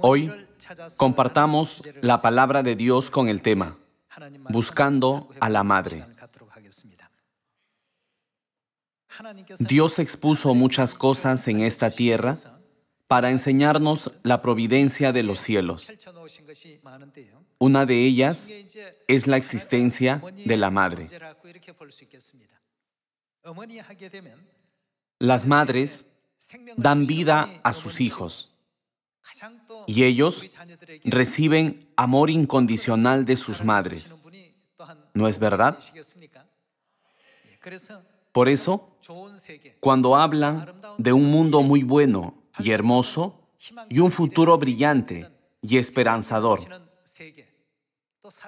Hoy compartamos la palabra de Dios con el tema, buscando a la Madre. Dios expuso muchas cosas en esta tierra para enseñarnos la providencia de los cielos. Una de ellas es la existencia de la madre. Las madres dan vida a sus hijos y ellos reciben amor incondicional de sus madres. ¿No es verdad? Por eso, cuando hablan de un mundo muy bueno y hermoso y un futuro brillante y esperanzador,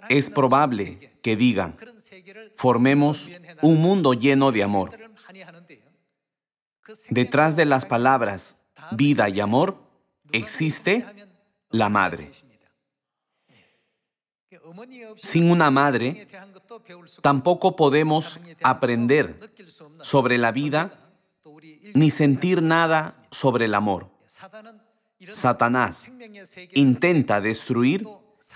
es probable que digan, formemos un mundo lleno de amor. Detrás de las palabras vida y amor existe la madre. Sin una madre, tampoco podemos aprender sobre la vida, ni sentir nada sobre el amor. Satanás intenta destruir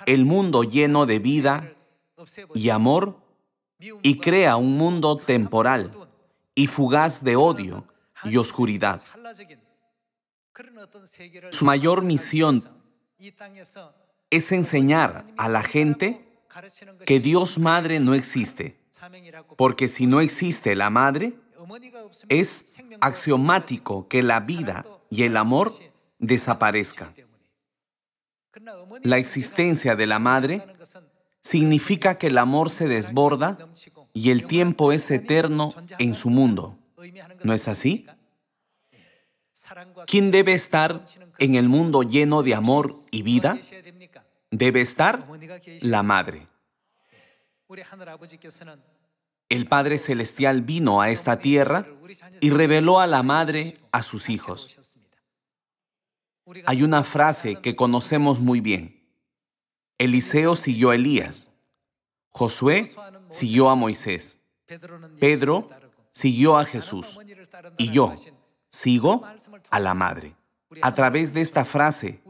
el mundo lleno de vida y amor y crea un mundo temporal y fugaz de odio y oscuridad. Su mayor misión es enseñar a la gente que Dios Madre no existe porque si no existe la madre, es axiomático que la vida y el amor desaparezcan. La existencia de la madre significa que el amor se desborda y el tiempo es eterno en su mundo. ¿No es así? ¿Quién debe estar en el mundo lleno de amor y vida? Debe estar la madre. El Padre Celestial vino a esta tierra y reveló a la Madre a sus hijos. Hay una frase que conocemos muy bien. Eliseo siguió a Elías. Josué siguió a Moisés. Pedro siguió a Jesús. Y yo sigo a la Madre. A través de esta frase,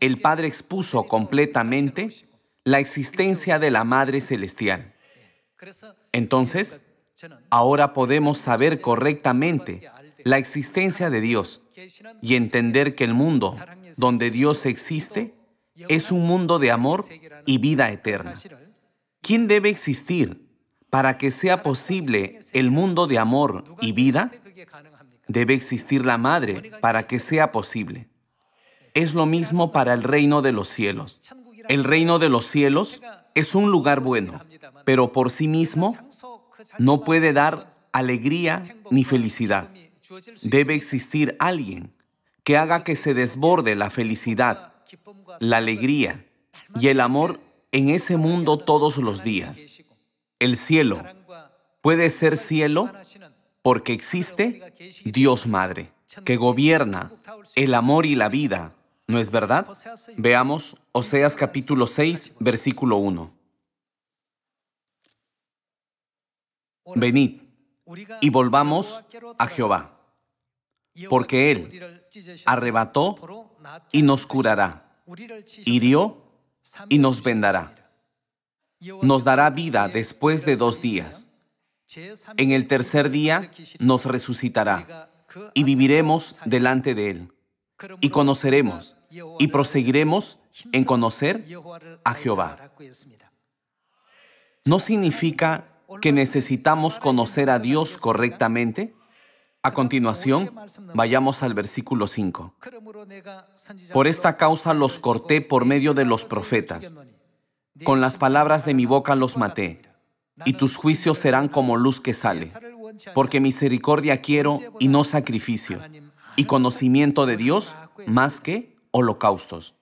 el Padre expuso completamente la existencia de la Madre Celestial. Entonces, ahora podemos saber correctamente la existencia de Dios y entender que el mundo donde Dios existe es un mundo de amor y vida eterna. ¿Quién debe existir para que sea posible el mundo de amor y vida? Debe existir la Madre para que sea posible. Es lo mismo para el reino de los cielos. El reino de los cielos es un lugar bueno, pero por sí mismo no puede dar alegría ni felicidad. Debe existir alguien que haga que se desborde la felicidad, la alegría y el amor en ese mundo todos los días. El cielo puede ser cielo porque existe Dios Madre, que gobierna el amor y la vida ¿No es verdad? Veamos Oseas capítulo 6, versículo 1. Venid y volvamos a Jehová, porque Él arrebató y nos curará, hirió y nos vendará, nos dará vida después de dos días. En el tercer día nos resucitará y viviremos delante de Él y conoceremos y proseguiremos en conocer a Jehová. No significa que necesitamos conocer a Dios correctamente? A continuación, vayamos al versículo 5. Por esta causa los corté por medio de los profetas. Con las palabras de mi boca los maté, y tus juicios serán como luz que sale, porque misericordia quiero y no sacrificio, y conocimiento de Dios más que holocaustos.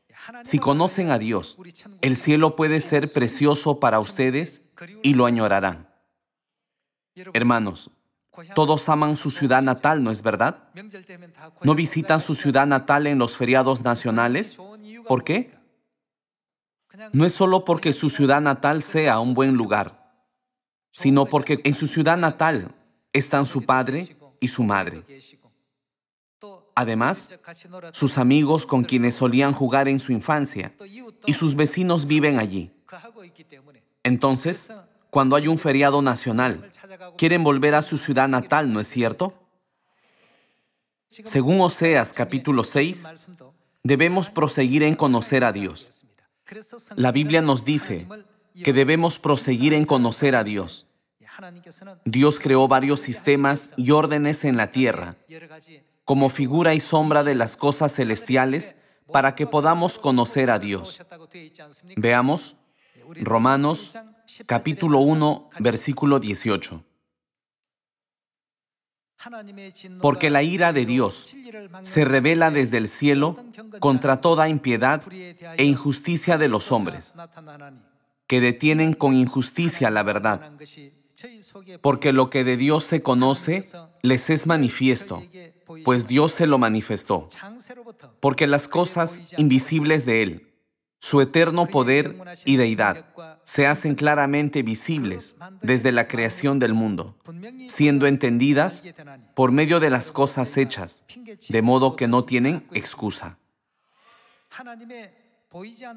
Si conocen a Dios, el cielo puede ser precioso para ustedes y lo añorarán. Hermanos, todos aman su ciudad natal, ¿no es verdad? ¿No visitan su ciudad natal en los feriados nacionales? ¿Por qué? No es solo porque su ciudad natal sea un buen lugar, sino porque en su ciudad natal están su padre y su madre. Además, sus amigos con quienes solían jugar en su infancia y sus vecinos viven allí. Entonces, cuando hay un feriado nacional, quieren volver a su ciudad natal, ¿no es cierto? Según Oseas capítulo 6, debemos proseguir en conocer a Dios. La Biblia nos dice que debemos proseguir en conocer a Dios. Dios creó varios sistemas y órdenes en la tierra como figura y sombra de las cosas celestiales, para que podamos conocer a Dios. Veamos Romanos capítulo 1, versículo 18. Porque la ira de Dios se revela desde el cielo contra toda impiedad e injusticia de los hombres, que detienen con injusticia la verdad. Porque lo que de Dios se conoce les es manifiesto, pues Dios se lo manifestó, porque las cosas invisibles de Él, su eterno poder y deidad, se hacen claramente visibles desde la creación del mundo, siendo entendidas por medio de las cosas hechas, de modo que no tienen excusa.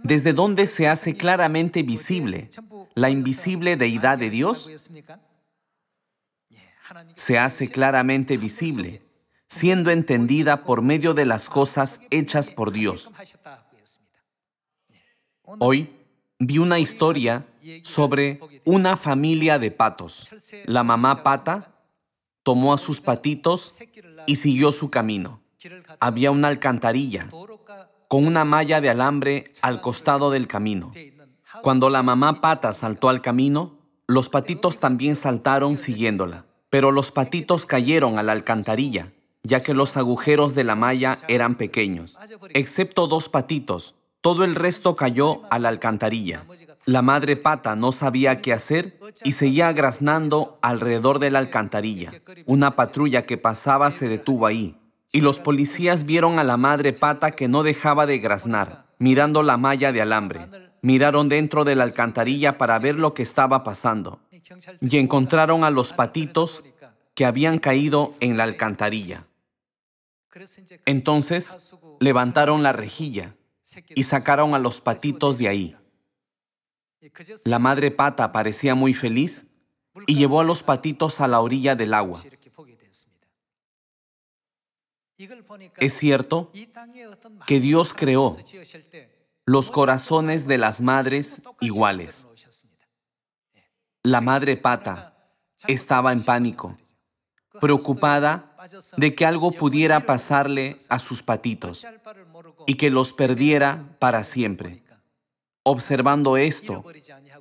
¿Desde dónde se hace claramente visible la invisible deidad de Dios? Se hace claramente visible siendo entendida por medio de las cosas hechas por Dios. Hoy vi una historia sobre una familia de patos. La mamá pata tomó a sus patitos y siguió su camino. Había una alcantarilla con una malla de alambre al costado del camino. Cuando la mamá pata saltó al camino, los patitos también saltaron siguiéndola, pero los patitos cayeron a la alcantarilla ya que los agujeros de la malla eran pequeños, excepto dos patitos. Todo el resto cayó a la alcantarilla. La madre pata no sabía qué hacer y seguía graznando alrededor de la alcantarilla. Una patrulla que pasaba se detuvo ahí y los policías vieron a la madre pata que no dejaba de graznar, mirando la malla de alambre. Miraron dentro de la alcantarilla para ver lo que estaba pasando y encontraron a los patitos que habían caído en la alcantarilla. Entonces levantaron la rejilla y sacaron a los patitos de ahí. La madre pata parecía muy feliz y llevó a los patitos a la orilla del agua. Es cierto que Dios creó los corazones de las madres iguales. La eh, madre pata estaba en pánico, preocupada de que algo pudiera pasarle a sus patitos y que los perdiera para siempre. Observando esto,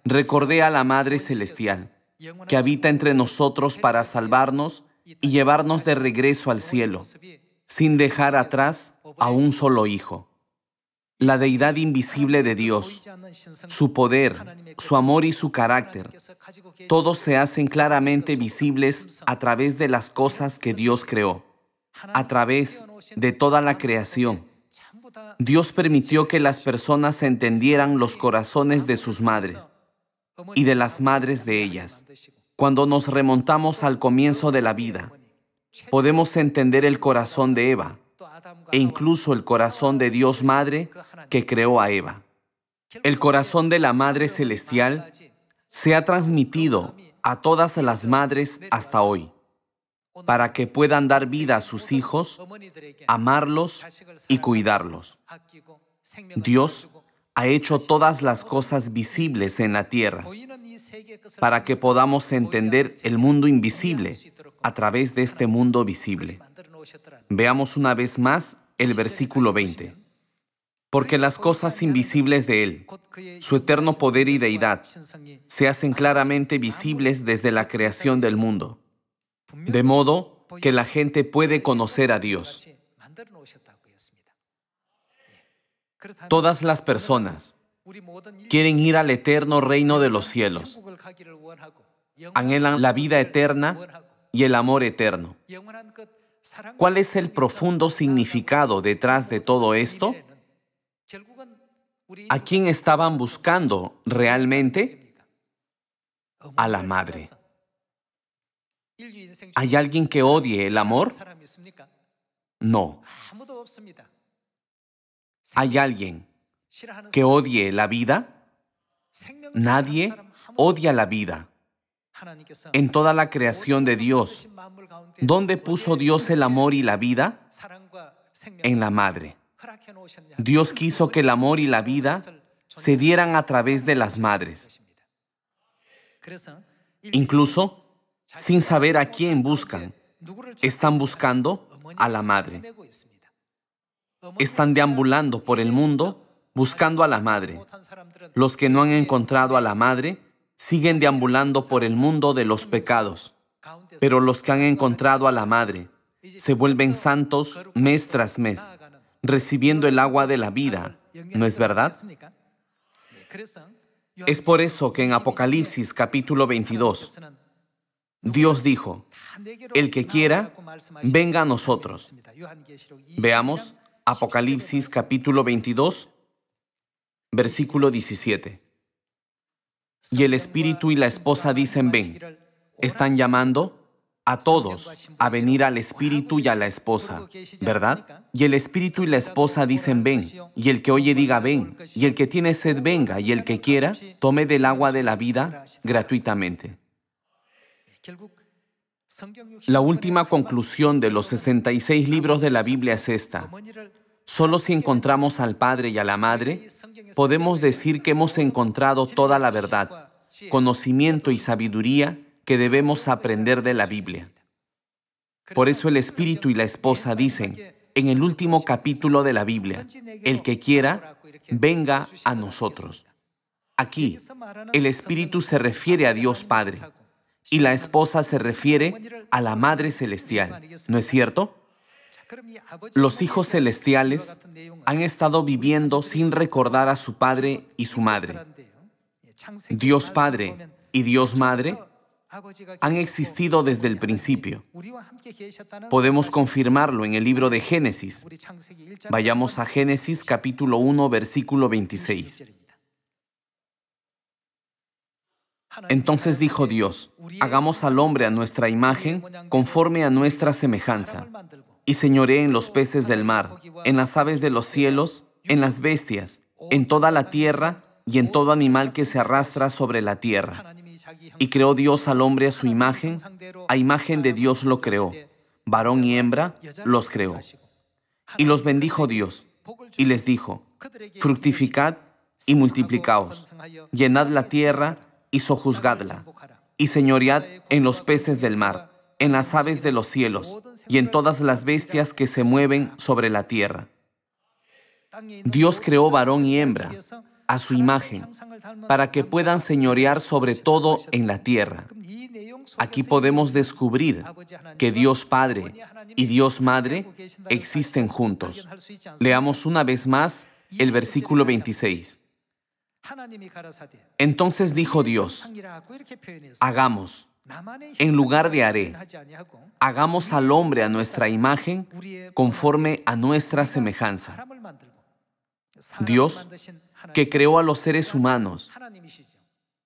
recordé a la Madre Celestial, que habita entre nosotros para salvarnos y llevarnos de regreso al cielo, sin dejar atrás a un solo hijo la deidad invisible de Dios, su poder, su amor y su carácter, todos se hacen claramente visibles a través de las cosas que Dios creó, a través de toda la creación. Dios permitió que las personas entendieran los corazones de sus madres y de las madres de ellas. Cuando nos remontamos al comienzo de la vida, podemos entender el corazón de Eva, e incluso el corazón de Dios Madre que creó a Eva. El corazón de la Madre Celestial se ha transmitido a todas las madres hasta hoy, para que puedan dar vida a sus hijos, amarlos y cuidarlos. Dios ha hecho todas las cosas visibles en la tierra, para que podamos entender el mundo invisible a través de este mundo visible. Veamos una vez más el versículo 20. Porque las cosas invisibles de Él, su eterno poder y deidad, se hacen claramente visibles desde la creación del mundo, de modo que la gente puede conocer a Dios. Todas las personas quieren ir al eterno reino de los cielos, anhelan la vida eterna y el amor eterno. ¿Cuál es el profundo significado detrás de todo esto? ¿A quién estaban buscando realmente? A la madre. ¿Hay alguien que odie el amor? No. ¿Hay alguien que odie la vida? Nadie odia la vida en toda la creación de Dios. ¿Dónde puso Dios el amor y la vida? En la madre. Dios quiso que el amor y la vida se dieran a través de las madres. Incluso sin saber a quién buscan, están buscando a la madre. Están deambulando por el mundo buscando a la madre. Los que no han encontrado a la madre siguen deambulando por el mundo de los pecados. Pero los que han encontrado a la Madre se vuelven santos mes tras mes, recibiendo el agua de la vida, ¿no es verdad? Es por eso que en Apocalipsis capítulo 22, Dios dijo, el que quiera, venga a nosotros. Veamos Apocalipsis capítulo 22, versículo 17. Y el espíritu y la esposa dicen, ven. Están llamando a todos a venir al espíritu y a la esposa, ¿verdad? Y el espíritu y la esposa dicen, ven. Y el que oye diga, ven. Y el que tiene sed, venga. Y el que quiera, tome del agua de la vida gratuitamente. La última conclusión de los 66 libros de la Biblia es esta. Solo si encontramos al Padre y a la Madre, podemos decir que hemos encontrado toda la verdad, conocimiento y sabiduría que debemos aprender de la Biblia. Por eso el Espíritu y la esposa dicen, en el último capítulo de la Biblia, el que quiera, venga a nosotros. Aquí, el Espíritu se refiere a Dios Padre y la esposa se refiere a la Madre Celestial, ¿no es cierto? Los hijos celestiales han estado viviendo sin recordar a su padre y su madre. Dios Padre y Dios Madre han existido desde el principio. Podemos confirmarlo en el libro de Génesis. Vayamos a Génesis capítulo 1, versículo 26. Entonces dijo Dios, hagamos al hombre a nuestra imagen, conforme a nuestra semejanza y señoré en los peces del mar, en las aves de los cielos, en las bestias, en toda la tierra y en todo animal que se arrastra sobre la tierra. Y creó Dios al hombre a su imagen, a imagen de Dios lo creó, varón y hembra los creó. Y los bendijo Dios, y les dijo, fructificad y multiplicaos, llenad la tierra y sojuzgadla, y señoread en los peces del mar, en las aves de los cielos, y en todas las bestias que se mueven sobre la tierra. Dios creó varón y hembra a su imagen, para que puedan señorear sobre todo en la tierra. Aquí podemos descubrir que Dios Padre y Dios Madre existen juntos. Leamos una vez más el versículo 26. Entonces dijo Dios, hagamos en lugar de haré, hagamos al hombre a nuestra imagen conforme a nuestra semejanza. Dios, que creó a los seres humanos,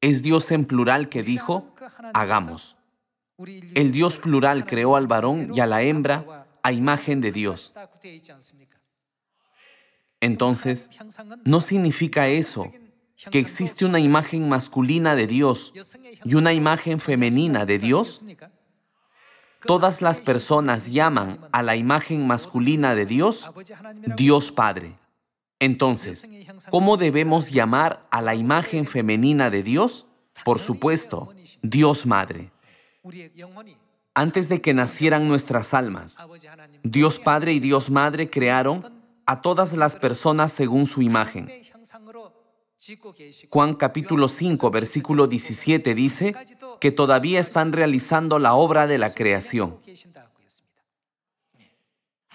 es Dios en plural que dijo, hagamos. El Dios plural creó al varón y a la hembra a imagen de Dios. Entonces, no significa eso que existe una imagen masculina de Dios y una imagen femenina de Dios? Todas las personas llaman a la imagen masculina de Dios Dios Padre. Entonces, ¿cómo debemos llamar a la imagen femenina de Dios? Por supuesto, Dios Madre. Antes de que nacieran nuestras almas, Dios Padre y Dios Madre crearon a todas las personas según su imagen. Juan capítulo 5, versículo 17 dice que todavía están realizando la obra de la creación.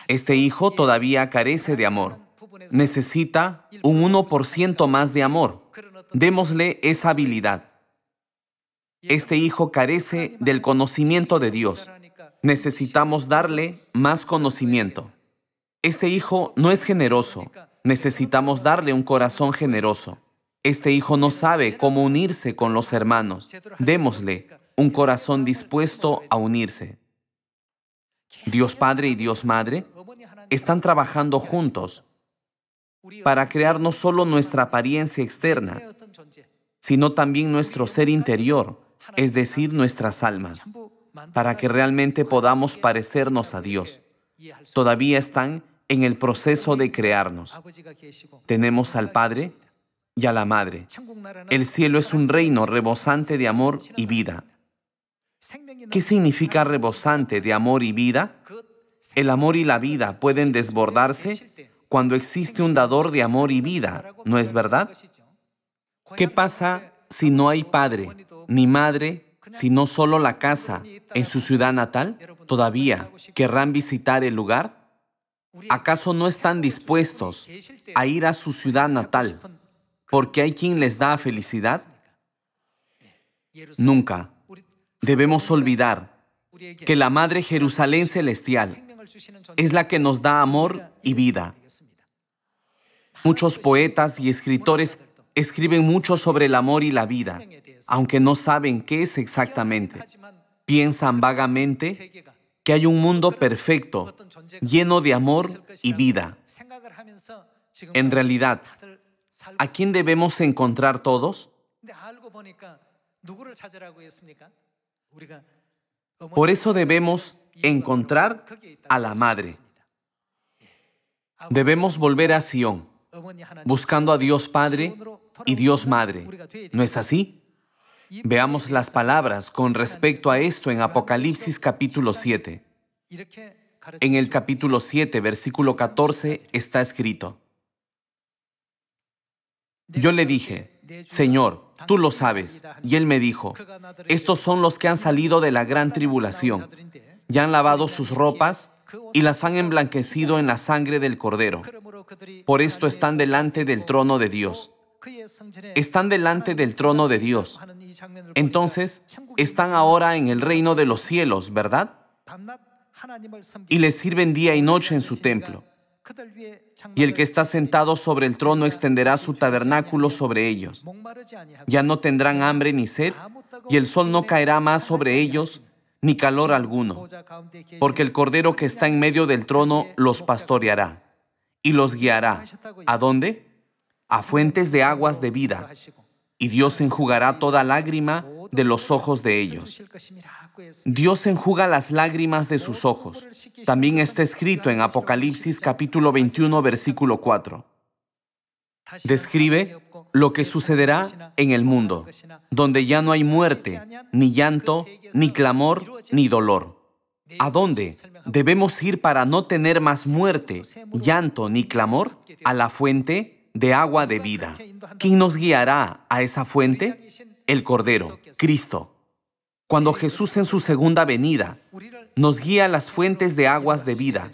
Este hijo todavía carece de amor. Necesita un 1% más de amor. Démosle esa habilidad. Este hijo carece del conocimiento de Dios. Necesitamos darle más conocimiento. Este hijo no es generoso. Necesitamos darle un corazón generoso. Este hijo no sabe cómo unirse con los hermanos. Démosle un corazón dispuesto a unirse. Dios Padre y Dios Madre están trabajando juntos para crear no solo nuestra apariencia externa, sino también nuestro ser interior, es decir, nuestras almas, para que realmente podamos parecernos a Dios. Todavía están en el proceso de crearnos. Tenemos al Padre y a la Madre. El cielo es un reino rebosante de amor y vida. ¿Qué significa rebosante de amor y vida? El amor y la vida pueden desbordarse cuando existe un dador de amor y vida, ¿no es verdad? ¿Qué pasa si no hay padre ni madre, sino solo la casa en su ciudad natal? ¿Todavía querrán visitar el lugar? ¿Acaso no están dispuestos a ir a su ciudad natal porque hay quien les da felicidad? Nunca debemos olvidar que la Madre Jerusalén Celestial es la que nos da amor y vida. Muchos poetas y escritores escriben mucho sobre el amor y la vida, aunque no saben qué es exactamente. Piensan vagamente que hay un mundo perfecto, lleno de amor y vida. En realidad, ¿A quién debemos encontrar todos? Por eso debemos encontrar a la Madre. Debemos volver a Sión, buscando a Dios Padre y Dios Madre. ¿No es así? Veamos las palabras con respecto a esto en Apocalipsis capítulo 7. En el capítulo 7, versículo 14, está escrito, yo le dije, Señor, tú lo sabes. Y él me dijo, estos son los que han salido de la gran tribulación. Ya han lavado sus ropas y las han emblanquecido en la sangre del cordero. Por esto están delante del trono de Dios. Están delante del trono de Dios. Entonces, están ahora en el reino de los cielos, ¿verdad? Y les sirven día y noche en su templo. Y el que está sentado sobre el trono extenderá su tabernáculo sobre ellos. Ya no tendrán hambre ni sed, y el sol no caerá más sobre ellos, ni calor alguno, porque el cordero que está en medio del trono los pastoreará y los guiará. ¿A dónde? A fuentes de aguas de vida, y Dios enjugará toda lágrima de los ojos de ellos. Dios enjuga las lágrimas de sus ojos. También está escrito en Apocalipsis capítulo 21 versículo 4. Describe lo que sucederá en el mundo, donde ya no hay muerte, ni llanto, ni clamor, ni dolor. ¿A dónde debemos ir para no tener más muerte, llanto, ni clamor? A la fuente de agua de vida. ¿Quién nos guiará a esa fuente? El Cordero, Cristo cuando Jesús en su segunda venida nos guía a las fuentes de aguas de vida.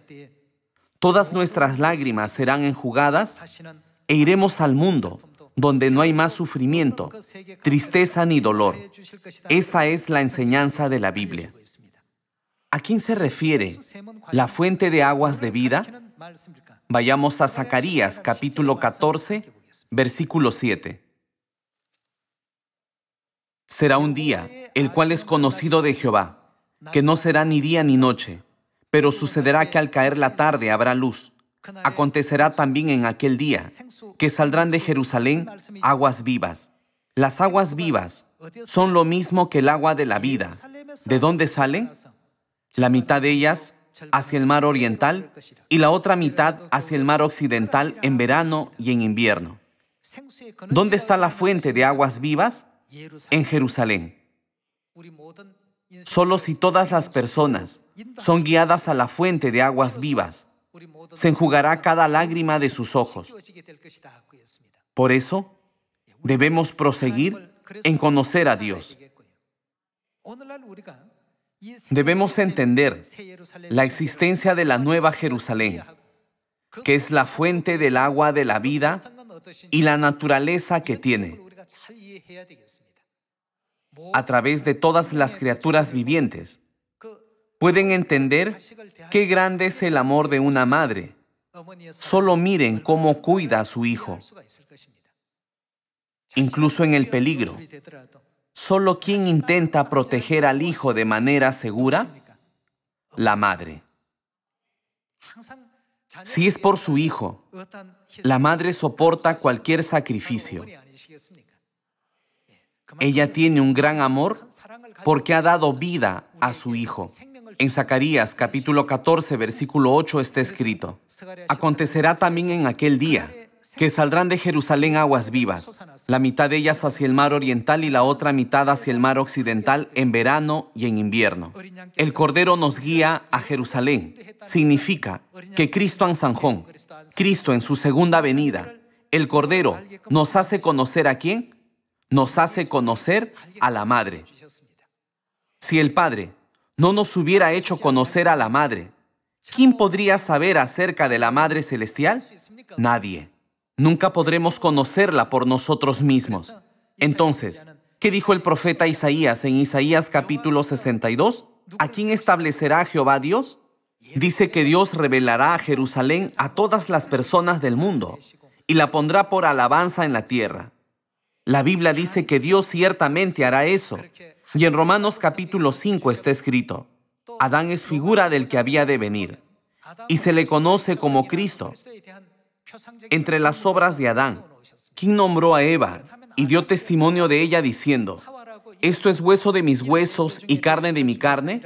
Todas nuestras lágrimas serán enjugadas e iremos al mundo donde no hay más sufrimiento, tristeza ni dolor. Esa es la enseñanza de la Biblia. ¿A quién se refiere la fuente de aguas de vida? Vayamos a Zacarías capítulo 14, versículo 7. Será un día, el cual es conocido de Jehová, que no será ni día ni noche, pero sucederá que al caer la tarde habrá luz. Acontecerá también en aquel día que saldrán de Jerusalén aguas vivas. Las aguas vivas son lo mismo que el agua de la vida. ¿De dónde salen? La mitad de ellas hacia el mar oriental y la otra mitad hacia el mar occidental en verano y en invierno. ¿Dónde está la fuente de aguas vivas? en Jerusalén. Solo si todas las personas son guiadas a la fuente de aguas vivas, se enjugará cada lágrima de sus ojos. Por eso, debemos proseguir en conocer a Dios. Debemos entender la existencia de la Nueva Jerusalén, que es la fuente del agua de la vida y la naturaleza que tiene a través de todas las criaturas vivientes, pueden entender qué grande es el amor de una madre. Solo miren cómo cuida a su hijo, incluso en el peligro. Solo quien intenta proteger al hijo de manera segura, la madre. Si es por su hijo, la madre soporta cualquier sacrificio. Ella tiene un gran amor porque ha dado vida a su Hijo. En Zacarías capítulo 14 versículo 8 está escrito, Acontecerá también en aquel día que saldrán de Jerusalén aguas vivas, la mitad de ellas hacia el mar oriental y la otra mitad hacia el mar occidental en verano y en invierno. El Cordero nos guía a Jerusalén. Significa que Cristo en Sanjón, Cristo en su segunda venida, el Cordero nos hace conocer a quién? nos hace conocer a la Madre. Si el Padre no nos hubiera hecho conocer a la Madre, ¿quién podría saber acerca de la Madre Celestial? Nadie. Nunca podremos conocerla por nosotros mismos. Entonces, ¿qué dijo el profeta Isaías en Isaías capítulo 62? ¿A quién establecerá Jehová Dios? Dice que Dios revelará a Jerusalén a todas las personas del mundo y la pondrá por alabanza en la tierra. La Biblia dice que Dios ciertamente hará eso. Y en Romanos capítulo 5 está escrito, Adán es figura del que había de venir, y se le conoce como Cristo. Entre las obras de Adán, quien nombró a Eva y dio testimonio de ella diciendo, esto es hueso de mis huesos y carne de mi carne,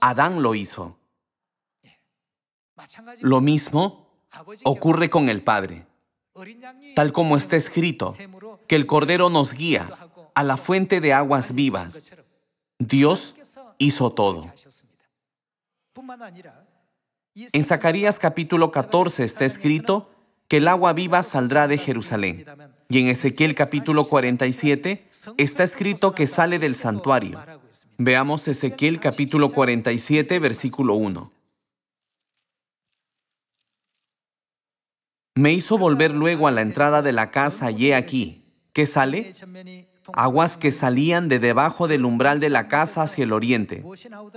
Adán lo hizo. Lo mismo ocurre con el Padre. Tal como está escrito, que el Cordero nos guía a la fuente de aguas vivas. Dios hizo todo. En Zacarías capítulo 14 está escrito que el agua viva saldrá de Jerusalén. Y en Ezequiel capítulo 47 está escrito que sale del santuario. Veamos Ezequiel capítulo 47 versículo 1. Me hizo volver luego a la entrada de la casa y he aquí, ¿Qué sale? Aguas que salían de debajo del umbral de la casa hacia el oriente,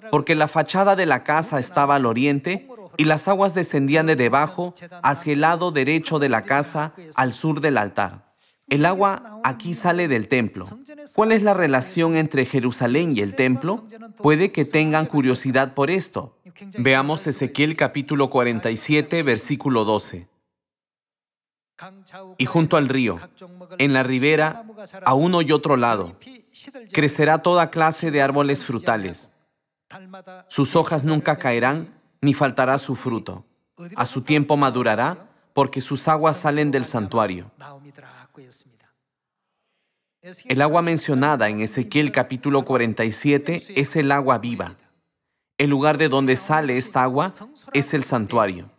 porque la fachada de la casa estaba al oriente y las aguas descendían de debajo hacia el lado derecho de la casa al sur del altar. El agua aquí sale del templo. ¿Cuál es la relación entre Jerusalén y el templo? Puede que tengan curiosidad por esto. Veamos Ezequiel capítulo 47, versículo 12 y junto al río, en la ribera, a uno y otro lado, crecerá toda clase de árboles frutales. Sus hojas nunca caerán, ni faltará su fruto. A su tiempo madurará, porque sus aguas salen del santuario. El agua mencionada en Ezequiel capítulo 47 es el agua viva. El lugar de donde sale esta agua es el santuario.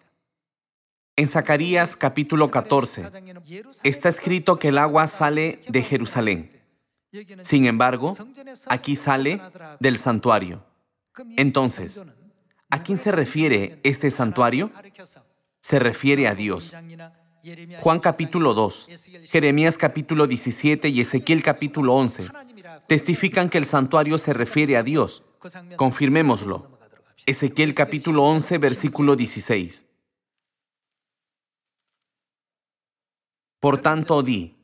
En Zacarías capítulo 14 está escrito que el agua sale de Jerusalén. Sin embargo, aquí sale del santuario. Entonces, ¿a quién se refiere este santuario? Se refiere a Dios. Juan capítulo 2, Jeremías capítulo 17 y Ezequiel capítulo 11 testifican que el santuario se refiere a Dios. Confirmémoslo. Ezequiel capítulo 11, versículo 16. Por tanto di,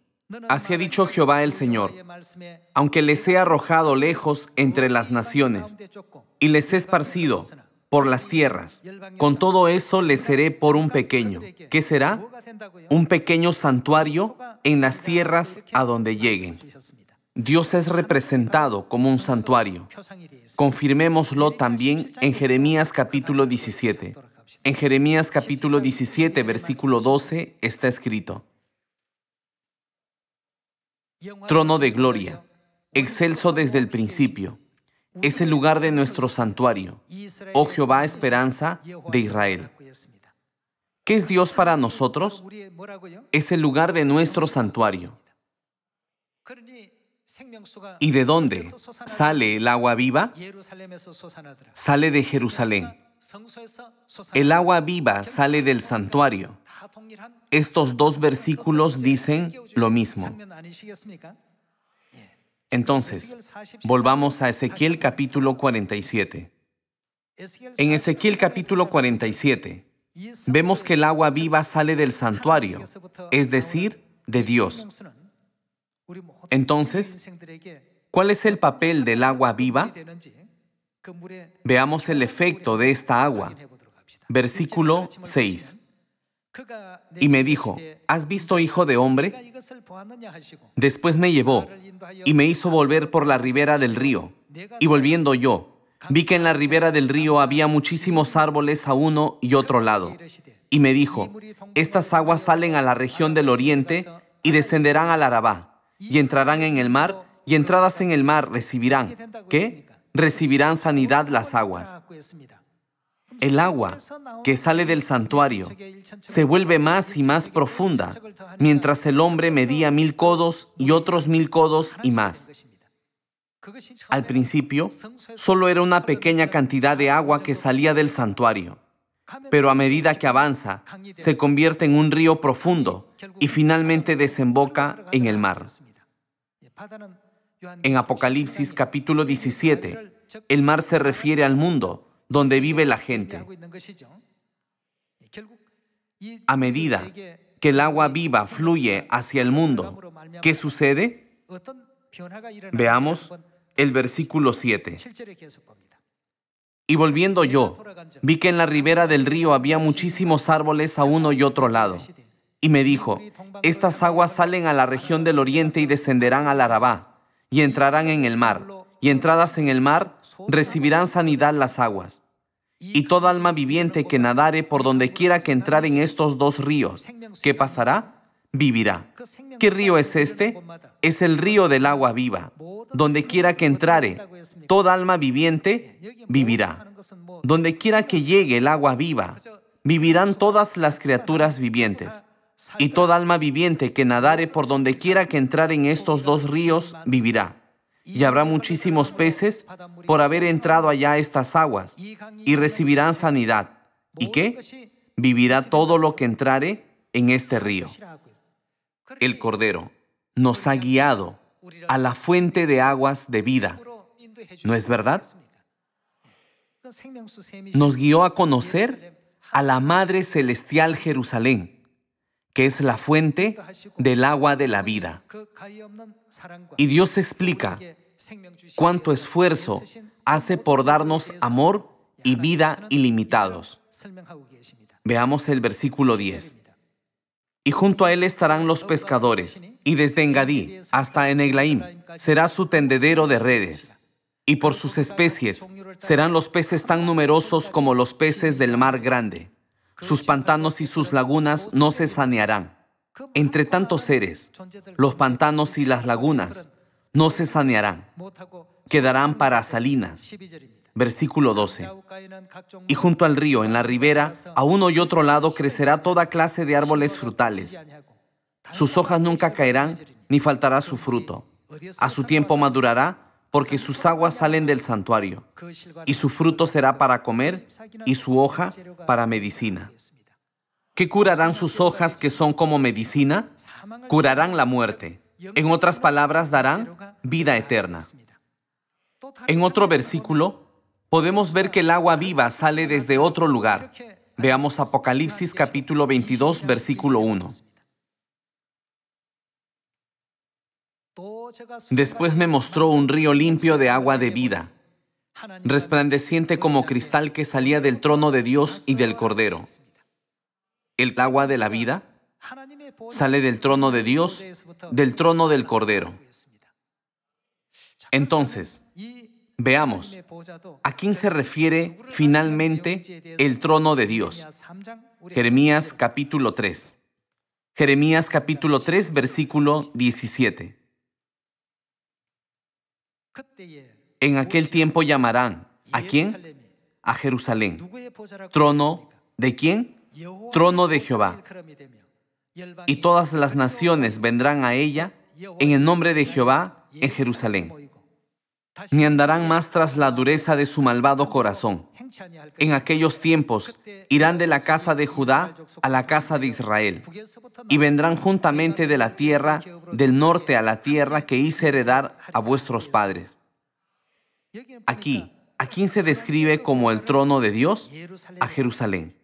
así ha dicho Jehová el Señor, aunque les he arrojado lejos entre las naciones y les he esparcido por las tierras, con todo eso les seré por un pequeño. ¿Qué será? Un pequeño santuario en las tierras a donde lleguen. Dios es representado como un santuario. Confirmémoslo también en Jeremías capítulo 17. En Jeremías capítulo 17, versículo 12, está escrito, Trono de gloria, excelso desde el principio, es el lugar de nuestro santuario, oh Jehová esperanza de Israel. ¿Qué es Dios para nosotros? Es el lugar de nuestro santuario. ¿Y de dónde sale el agua viva? Sale de Jerusalén. El agua viva sale del santuario estos dos versículos dicen lo mismo. Entonces, volvamos a Ezequiel capítulo 47. En Ezequiel capítulo 47, vemos que el agua viva sale del santuario, es decir, de Dios. Entonces, ¿cuál es el papel del agua viva? Veamos el efecto de esta agua. Versículo 6. Y me dijo, ¿has visto hijo de hombre? Después me llevó y me hizo volver por la ribera del río. Y volviendo yo, vi que en la ribera del río había muchísimos árboles a uno y otro lado. Y me dijo, estas aguas salen a la región del oriente y descenderán al Arabá, y entrarán en el mar, y entradas en el mar recibirán, ¿qué? Recibirán sanidad las aguas. El agua que sale del santuario se vuelve más y más profunda mientras el hombre medía mil codos y otros mil codos y más. Al principio, solo era una pequeña cantidad de agua que salía del santuario, pero a medida que avanza, se convierte en un río profundo y finalmente desemboca en el mar. En Apocalipsis capítulo 17, el mar se refiere al mundo donde vive la gente. A medida que el agua viva fluye hacia el mundo, ¿qué sucede? Veamos el versículo 7. Y volviendo yo, vi que en la ribera del río había muchísimos árboles a uno y otro lado. Y me dijo, estas aguas salen a la región del oriente y descenderán al Arabá, y entrarán en el mar, y entradas en el mar, recibirán sanidad las aguas. Y toda alma viviente que nadare por donde quiera que entrar en estos dos ríos, ¿qué pasará? Vivirá. ¿Qué río es este? Es el río del agua viva. Donde quiera que entrare, toda alma viviente vivirá. Donde quiera que llegue el agua viva, vivirán todas las criaturas vivientes. Y toda alma viviente que nadare por donde quiera que entrar en estos dos ríos, vivirá y habrá muchísimos peces por haber entrado allá a estas aguas, y recibirán sanidad. ¿Y qué? Vivirá todo lo que entrare en este río. El Cordero nos ha guiado a la fuente de aguas de vida. ¿No es verdad? Nos guió a conocer a la Madre Celestial Jerusalén, que es la fuente del agua de la vida. Y Dios explica cuánto esfuerzo hace por darnos amor y vida ilimitados. Veamos el versículo 10. Y junto a él estarán los pescadores, y desde Engadí hasta Eneglaim será su tendedero de redes. Y por sus especies serán los peces tan numerosos como los peces del mar grande. Sus pantanos y sus lagunas no se sanearán. Entre tantos seres, los pantanos y las lagunas no se sanearán, quedarán para salinas. Versículo 12. Y junto al río, en la ribera, a uno y otro lado crecerá toda clase de árboles frutales. Sus hojas nunca caerán, ni faltará su fruto. A su tiempo madurará, porque sus aguas salen del santuario, y su fruto será para comer, y su hoja para medicina. ¿Qué curarán sus hojas que son como medicina? Curarán la muerte, en otras palabras, darán vida eterna. En otro versículo, podemos ver que el agua viva sale desde otro lugar. Veamos Apocalipsis capítulo 22, versículo 1. Después me mostró un río limpio de agua de vida, resplandeciente como cristal que salía del trono de Dios y del Cordero. El agua de la vida sale del trono de Dios, del trono del Cordero. Entonces, veamos, ¿a quién se refiere finalmente el trono de Dios? Jeremías capítulo 3. Jeremías capítulo 3, versículo 17. En aquel tiempo llamarán, ¿a quién? A Jerusalén. ¿Trono de quién? Trono de Jehová y todas las naciones vendrán a ella en el nombre de Jehová en Jerusalén. Ni andarán más tras la dureza de su malvado corazón. En aquellos tiempos irán de la casa de Judá a la casa de Israel, y vendrán juntamente de la tierra del norte a la tierra que hice heredar a vuestros padres. Aquí, ¿a quién se describe como el trono de Dios? A Jerusalén.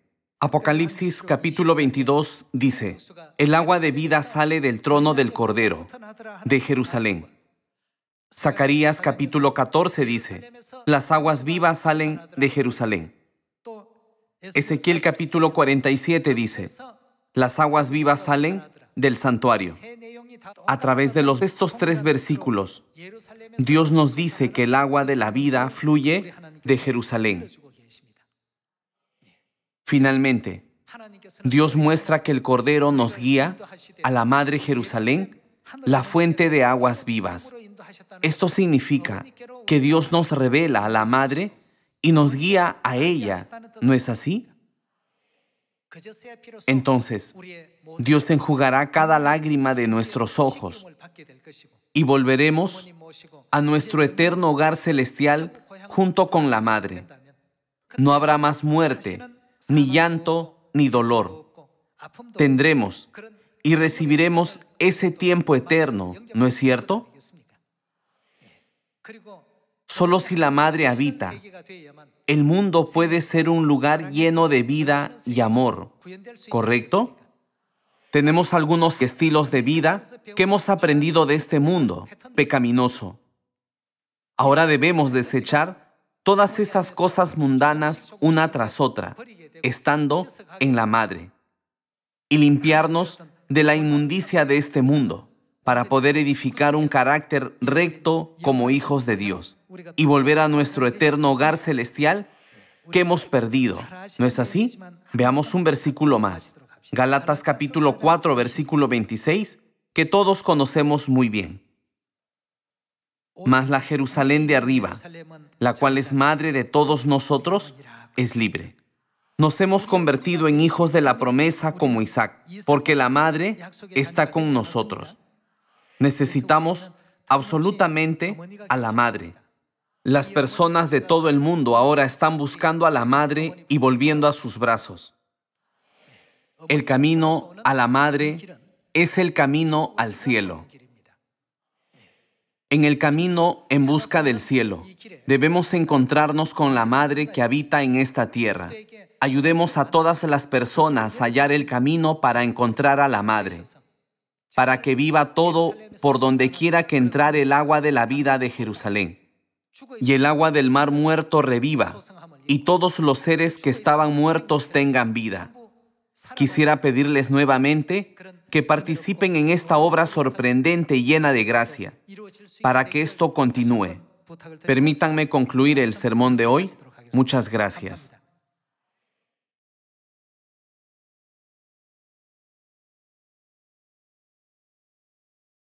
Apocalipsis capítulo 22 dice, El agua de vida sale del trono del Cordero, de Jerusalén. Zacarías capítulo 14 dice, Las aguas vivas salen de Jerusalén. Ezequiel capítulo 47 dice, Las aguas vivas salen del santuario. A través de estos tres versículos, Dios nos dice que el agua de la vida fluye de Jerusalén. Finalmente, Dios muestra que el Cordero nos guía a la Madre Jerusalén, la fuente de aguas vivas. Esto significa que Dios nos revela a la Madre y nos guía a ella, ¿no es así? Entonces, Dios enjugará cada lágrima de nuestros ojos y volveremos a nuestro eterno hogar celestial junto con la Madre. No habrá más muerte, ni llanto, ni dolor. Tendremos y recibiremos ese tiempo eterno, ¿no es cierto? Solo si la madre habita, el mundo puede ser un lugar lleno de vida y amor, ¿correcto? Tenemos algunos estilos de vida que hemos aprendido de este mundo pecaminoso. Ahora debemos desechar todas esas cosas mundanas una tras otra estando en la madre y limpiarnos de la inmundicia de este mundo para poder edificar un carácter recto como hijos de Dios y volver a nuestro eterno hogar celestial que hemos perdido. ¿No es así? Veamos un versículo más. Galatas capítulo 4, versículo 26, que todos conocemos muy bien. Mas la Jerusalén de arriba, la cual es madre de todos nosotros, es libre. Nos hemos convertido en hijos de la promesa como Isaac, porque la madre está con nosotros. Necesitamos absolutamente a la madre. Las personas de todo el mundo ahora están buscando a la madre y volviendo a sus brazos. El camino a la madre es el camino al cielo. En el camino en busca del cielo, debemos encontrarnos con la madre que habita en esta tierra ayudemos a todas las personas a hallar el camino para encontrar a la Madre, para que viva todo por donde quiera que entrar el agua de la vida de Jerusalén, y el agua del mar muerto reviva, y todos los seres que estaban muertos tengan vida. Quisiera pedirles nuevamente que participen en esta obra sorprendente y llena de gracia, para que esto continúe. Permítanme concluir el sermón de hoy. Muchas gracias.